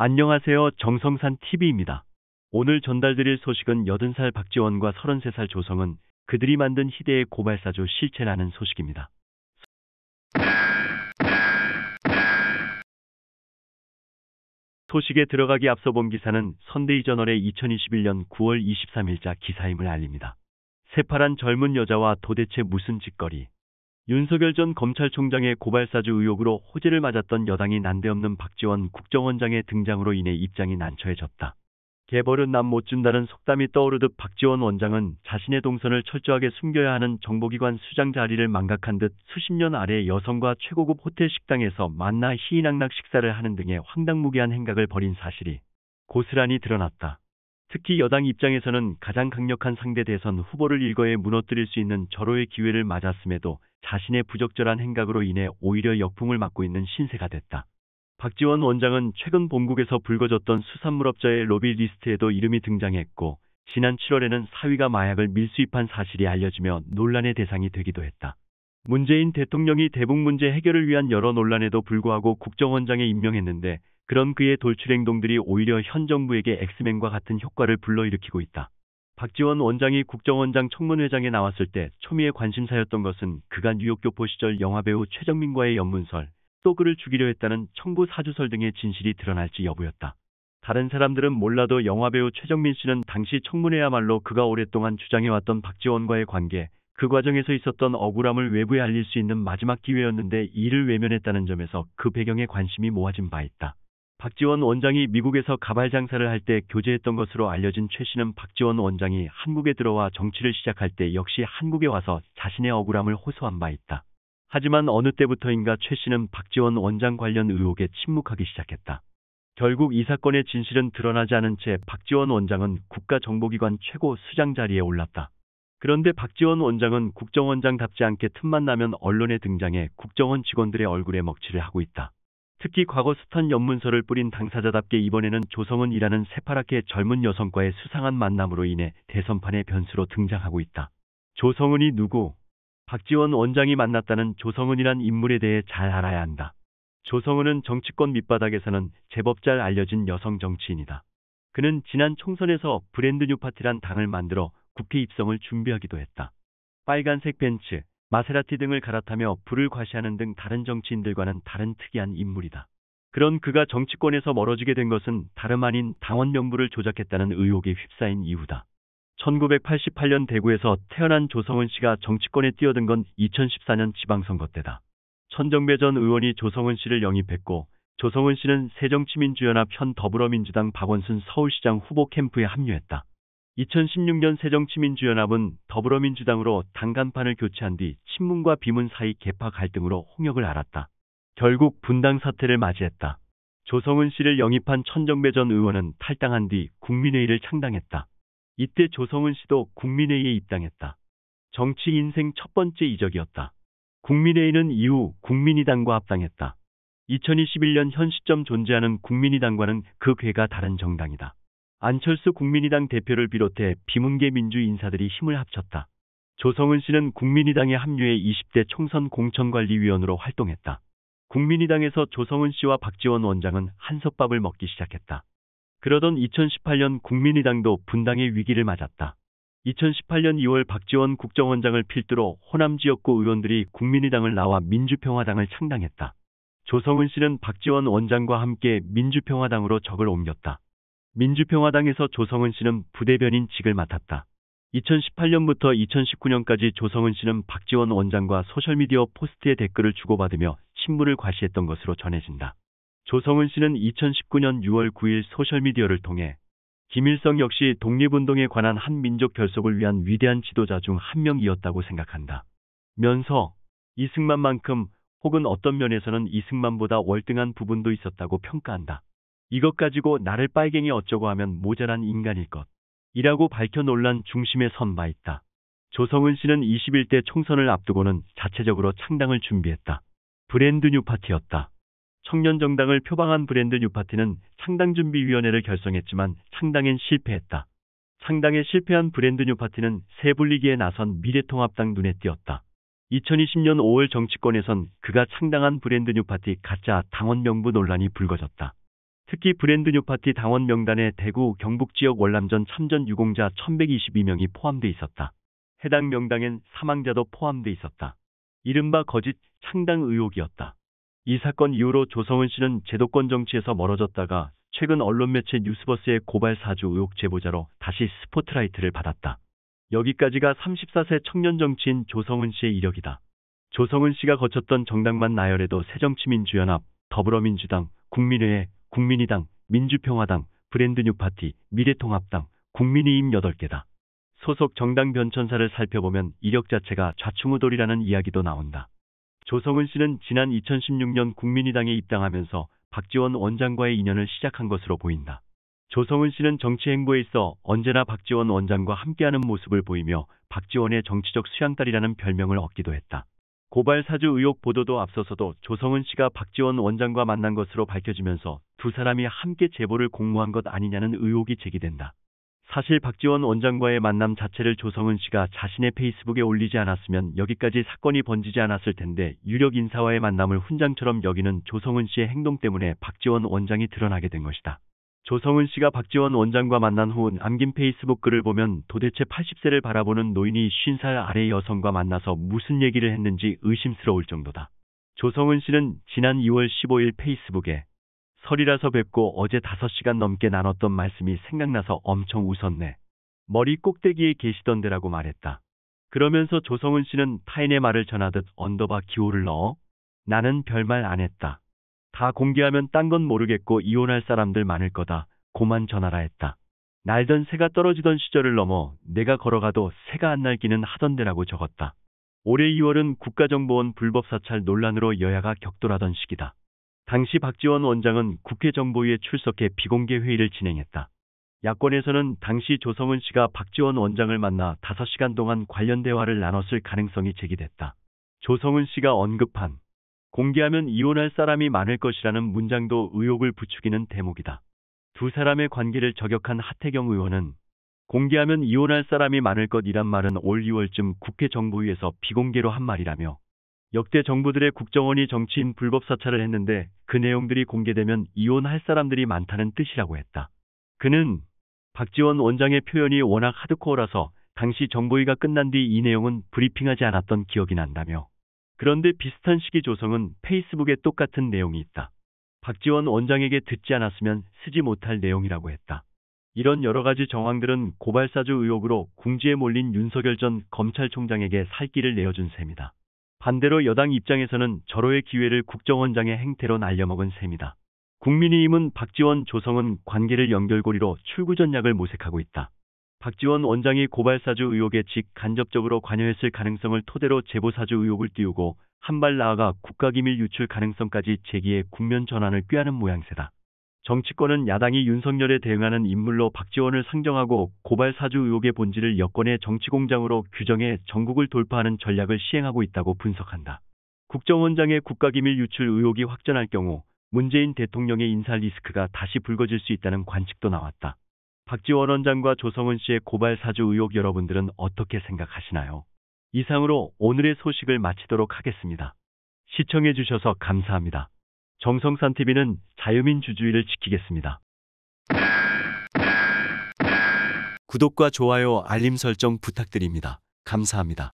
안녕하세요. 정성산 TV입니다. 오늘 전달드릴 소식은 80살 박지원과 33살 조성은 그들이 만든 희대의 고발사조 실체라는 소식입니다. 소식에 들어가기 앞서 본 기사는 선데이 저널의 2021년 9월 23일자 기사임을 알립니다. 새파란 젊은 여자와 도대체 무슨 짓거리? 윤석열 전 검찰총장의 고발사주 의혹으로 호재를 맞았던 여당이 난데없는 박지원 국정원장의 등장으로 인해 입장이 난처해졌다. 개벌은 남 못 준다는 속담이 떠오르듯 박지원 원장은 자신의 동선을 철저하게 숨겨야 하는 정보기관 수장 자리를 망각한 듯 수십 년 아래 여성과 최고급 호텔 식당에서 만나 희희낙낙 식사를 하는 등의 황당무계한 행각을 벌인 사실이 고스란히 드러났다. 특히 여당 입장에서는 가장 강력한 상대 대선 후보를 일거에 무너뜨릴 수 있는 절호의 기회를 맞았음에도 자신의 부적절한 행각으로 인해 오히려 역풍을 맞고 있는 신세가 됐다. 박지원 원장은 최근 본국에서 불거졌던 수산물업자의 로비 리스트에도 이름이 등장했고 지난 7월에는 사위가 마약을 밀수입한 사실이 알려지며 논란의 대상이 되기도 했다. 문재인 대통령이 대북 문제 해결을 위한 여러 논란에도 불구하고 국정원장에 임명했는데 그런 그의 돌출행동들이 오히려 현 정부에게 엑스맨과 같은 효과를 불러일으키고 있다. 박지원 원장이 국정원장 청문회장에 나왔을 때 초미의 관심사였던 것은 그간 뉴욕교포 시절 영화배우 최정민과의 연문설, 또 그를 죽이려 했다는 청구 사주설 등의 진실이 드러날지 여부였다. 다른 사람들은 몰라도 영화배우 최정민 씨는 당시 청문회야말로 그가 오랫동안 주장해왔던 박지원과의 관계, 그 과정에서 있었던 억울함을 외부에 알릴 수 있는 마지막 기회였는데 이를 외면했다는 점에서 그 배경에 관심이 모아진 바 있다. 박지원 원장이 미국에서 가발 장사를 할 때 교제했던 것으로 알려진 최 씨는 박지원 원장이 한국에 들어와 정치를 시작할 때 역시 한국에 와서 자신의 억울함을 호소한 바 있다. 하지만 어느 때부터인가 최 씨는 박지원 원장 관련 의혹에 침묵하기 시작했다. 결국 이 사건의 진실은 드러나지 않은 채 박지원 원장은 국가정보기관 최고 수장 자리에 올랐다. 그런데 박지원 원장은 국정원장답지 않게 틈만 나면 언론에 등장해 국정원 직원들의 얼굴에 먹칠을 하고 있다. 특히 과거 스탄 연문서를 뿌린 당사자답게 이번에는 조성은이라는 새파랗게 젊은 여성과의 수상한 만남으로 인해 대선판의 변수로 등장하고 있다. 조성은이 누구? 박지원 원장이 만났다는 조성은이란 인물에 대해 잘 알아야 한다. 조성은은 정치권 밑바닥에서는 제법 잘 알려진 여성 정치인이다. 그는 지난 총선에서 브랜드 뉴 파티란 당을 만들어 국회 입성을 준비하기도 했다. 빨간색 벤츠, 마세라티 등을 갈아타며 불을 과시하는 등 다른 정치인들과는 다른 특이한 인물이다. 그런 그가 정치권에서 멀어지게 된 것은 다름 아닌 당원 명부를 조작했다는 의혹에 휩싸인 이유다. 1988년 대구에서 태어난 조성은 씨가 정치권에 뛰어든 건 2014년 지방선거 때다. 천정배 전 의원이 조성은 씨를 영입했고 조성은 씨는 새정치민주연합 현 더불어민주당 박원순 서울시장 후보 캠프에 합류했다. 2016년 새정치민주연합은 더불어민주당으로 당간판을 교체한 뒤 친문과 비문 사이 개파 갈등으로 홍역을 알았다. 결국 분당 사태를 맞이했다. 조성은 씨를 영입한 천정배 전 의원은 탈당한 뒤 국민회의를 창당했다. 이때 조성은 씨도 국민회의에 입당했다. 정치 인생 첫 번째 이적이었다. 국민회의는 이후 국민의당과 합당했다. 2021년 현 시점 존재하는 국민의당과는 그괴가 다른 정당이다. 안철수 국민의당 대표를 비롯해 비문계 민주 인사들이 힘을 합쳤다. 조성은 씨는 국민의당에 합류해 20대 총선 공천관리위원으로 활동했다. 국민의당에서 조성은 씨와 박지원 원장은 한솥밥을 먹기 시작했다. 그러던 2018년 국민의당도 분당의 위기를 맞았다. 2018년 2월 박지원 국정원장을 필두로 호남 지역구 의원들이 국민의당을 나와 민주평화당을 창당했다. 조성은 씨는 박지원 원장과 함께 민주평화당으로 적을 옮겼다. 민주평화당에서 조성은 씨는 부대변인 직을 맡았다. 2018년부터 2019년까지 조성은 씨는 박지원 원장과 소셜미디어 포스트에 댓글을 주고받으며 신문을 과시했던 것으로 전해진다. 조성은 씨는 2019년 6월 9일 소셜미디어를 통해 김일성 역시 독립운동에 관한 한민족 결속을 위한 위대한 지도자 중 한 명이었다고 생각한다. 면서 이승만만큼 혹은 어떤 면에서는 이승만보다 월등한 부분도 있었다고 평가한다. 이것 가지고 나를 빨갱이 어쩌고 하면 모자란 인간일 것. 이라고 밝혀 논란 중심에 선 바 있다. 조성은 씨는 21대 총선을 앞두고는 자체적으로 창당을 준비했다. 브랜드 뉴파티였다. 청년 정당을 표방한 브랜드 뉴파티는 창당준비위원회를 결성했지만 창당엔 실패했다. 창당에 실패한 브랜드 뉴파티는 세불리기에 나선 미래통합당 눈에 띄었다. 2020년 5월 정치권에선 그가 창당한 브랜드 뉴파티 가짜 당원 명부 논란이 불거졌다. 특히 브랜드 뉴파티 당원 명단에 대구 경북 지역 월남전 참전 유공자 1122명이 포함돼 있었다. 해당 명단엔 사망자도 포함돼 있었다. 이른바 거짓 창당 의혹이었다. 이 사건 이후로 조성은 씨는 제도권 정치에서 멀어졌다가 최근 언론 매체 뉴스버스의 고발 사주 의혹 제보자로 다시 스포트라이트를 받았다. 여기까지가 34세 청년 정치인 조성은 씨의 이력이다. 조성은 씨가 거쳤던 정당만 나열해도 새정치민주연합, 더불어민주당, 국민의회, 국민의당, 민주평화당, 브랜드뉴파티, 미래통합당, 국민의힘 8개다. 소속 정당 변천사를 살펴보면 이력 자체가 좌충우돌이라는 이야기도 나온다. 조성은 씨는 지난 2016년 국민의당에 입당하면서 박지원 원장과의 인연을 시작한 것으로 보인다. 조성은 씨는 정치 행보에 있어 언제나 박지원 원장과 함께하는 모습을 보이며 박지원의 정치적 수양딸이라는 별명을 얻기도 했다. 고발 사주 의혹 보도도 앞서서도 조성은 씨가 박지원 원장과 만난 것으로 밝혀지면서 두 사람이 함께 제보를 공모한 것 아니냐는 의혹이 제기된다. 사실 박지원 원장과의 만남 자체를 조성은 씨가 자신의 페이스북에 올리지 않았으면 여기까지 사건이 번지지 않았을 텐데 유력 인사와의 만남을 훈장처럼 여기는 조성은 씨의 행동 때문에 박지원 원장이 드러나게 된 것이다. 조성은 씨가 박지원 원장과 만난 후 남긴 페이스북 글을 보면 도대체 80세를 바라보는 노인이 50살 아래 여성과 만나서 무슨 얘기를 했는지 의심스러울 정도다. 조성은 씨는 지난 2월 15일 페이스북에 설이라서 뵙고 어제 5시간 넘게 나눴던 말씀이 생각나서 엄청 웃었네. 머리 꼭대기에 계시던 데라고 말했다. 그러면서 조성은 씨는 타인의 말을 전하듯 언더바 기호를 넣어 나는 별말 안 했다. 다 공개하면 딴 건 모르겠고 이혼할 사람들 많을 거다. 고만 전하라 했다. 날던 새가 떨어지던 시절을 넘어 내가 걸어가도 새가 안 날기는 하던 데라고 적었다. 올해 2월은 국가정보원 불법 사찰 논란으로 여야가 격돌하던 시기다. 당시 박지원 원장은 국회 정보위에 출석해 비공개 회의를 진행했다. 야권에서는 당시 조성은 씨가 박지원 원장을 만나 5시간 동안 관련 대화를 나눴을 가능성이 제기됐다. 조성은 씨가 언급한 공개하면 이혼할 사람이 많을 것이라는 문장도 의혹을 부추기는 대목이다. 두 사람의 관계를 저격한 하태경 의원은 공개하면 이혼할 사람이 많을 것이란 말은 올 2월쯤 국회 정보위에서 비공개로 한 말이라며 역대 정부들의 국정원이 정치인 불법 사찰을 했는데 그 내용들이 공개되면 이혼할 사람들이 많다는 뜻이라고 했다. 그는 박지원 원장의 표현이 워낙 하드코어라서 당시 정보위가 끝난 뒤 이 내용은 브리핑하지 않았던 기억이 난다며. 그런데 비슷한 시기 조성은 페이스북에 똑같은 내용이 있다. 박지원 원장에게 듣지 않았으면 쓰지 못할 내용이라고 했다. 이런 여러 가지 정황들은 고발사주 의혹으로 궁지에 몰린 윤석열 전 검찰총장에게 살길을 내어준 셈이다. 반대로 여당 입장에서는 절호의 기회를 국정원장의 행태로 날려먹은 셈이다. 국민의힘은 박지원 조성은 관계를 연결고리로 출구 전략을 모색하고 있다. 박지원 원장이 고발사주 의혹에 직 간접적으로 관여했을 가능성을 토대로 제보사주 의혹을 띄우고 한발 나아가 국가기밀 유출 가능성까지 제기해 국면 전환을 꾀하는 모양새다. 정치권은 야당이 윤석열에 대응하는 인물로 박지원을 상정하고 고발 사주 의혹의 본질을 여권의 정치공장으로 규정해 전국을 돌파하는 전략을 시행하고 있다고 분석한다. 국정원장의 국가기밀 유출 의혹이 확전할 경우 문재인 대통령의 인사 리스크가 다시 불거질 수 있다는 관측도 나왔다. 박지원 원장과 조성은 씨의 고발 사주 의혹 여러분들은 어떻게 생각하시나요? 이상으로 오늘의 소식을 마치도록 하겠습니다. 시청해주셔서 감사합니다. 정성산 TV는 자유민 주주의를 지키겠습니다. 구독과 좋아요, 알림 설정 부탁드립니다. 감사합니다.